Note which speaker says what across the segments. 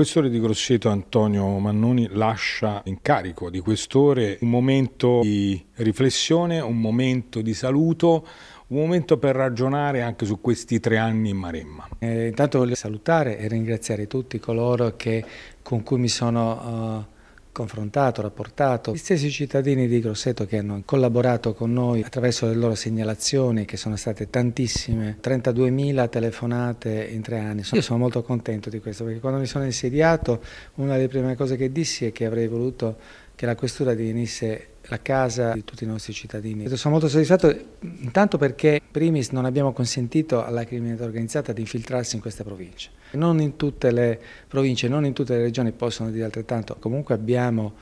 Speaker 1: questore di Grosseto Antonio Mannoni lascia in carico di questore un momento di riflessione, un momento di saluto, un momento per ragionare anche su questi tre anni in Maremma. Eh, intanto voglio salutare e ringraziare tutti coloro che, con cui mi sono... Uh confrontato, rapportato. Gli stessi cittadini di Grosseto che hanno collaborato con noi attraverso le loro segnalazioni, che sono state tantissime, 32.000 telefonate in tre anni. Io sono molto contento di questo perché quando mi sono insediato una delle prime cose che dissi è che avrei voluto che la questura divenisse la casa di tutti i nostri cittadini. Sono molto soddisfatto intanto perché primis non abbiamo consentito alla criminalità organizzata di infiltrarsi in queste province. Non in tutte le province, non in tutte le regioni possono dire altrettanto, comunque abbiamo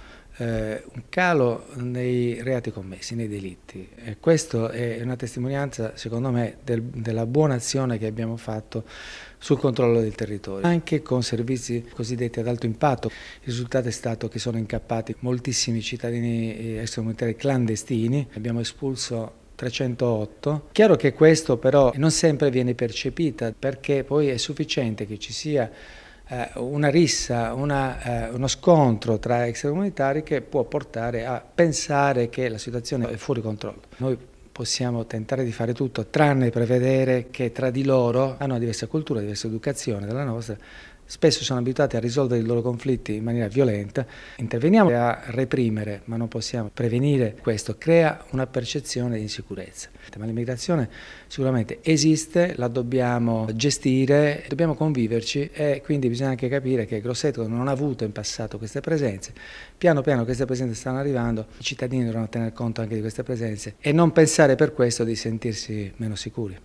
Speaker 1: eh, un calo nei reati commessi, nei delitti. E questa è una testimonianza, secondo me, del, della buona azione che abbiamo fatto sul controllo del territorio, anche con servizi cosiddetti ad alto impatto. Il risultato è stato che sono incappati moltissimi cittadini eh, extracomunitari clandestini, abbiamo espulso 308. Chiaro che questo però non sempre viene percepita perché poi è sufficiente che ci sia eh, una rissa, una, eh, uno scontro tra extracomunitari che può portare a pensare che la situazione è fuori controllo. Noi possiamo tentare di fare tutto tranne prevedere che tra di loro hanno ah una diversa cultura, una diversa educazione dalla nostra, spesso sono abituati a risolvere i loro conflitti in maniera violenta, interveniamo a reprimere, ma non possiamo prevenire questo, crea una percezione di insicurezza. Ma l'immigrazione sicuramente esiste, la dobbiamo gestire, dobbiamo conviverci e quindi bisogna anche capire che Grosseto non ha avuto in passato queste presenze, piano piano queste presenze stanno arrivando, i cittadini dovranno tener conto anche di queste presenze e non pensare per questo di sentirsi meno sicuri.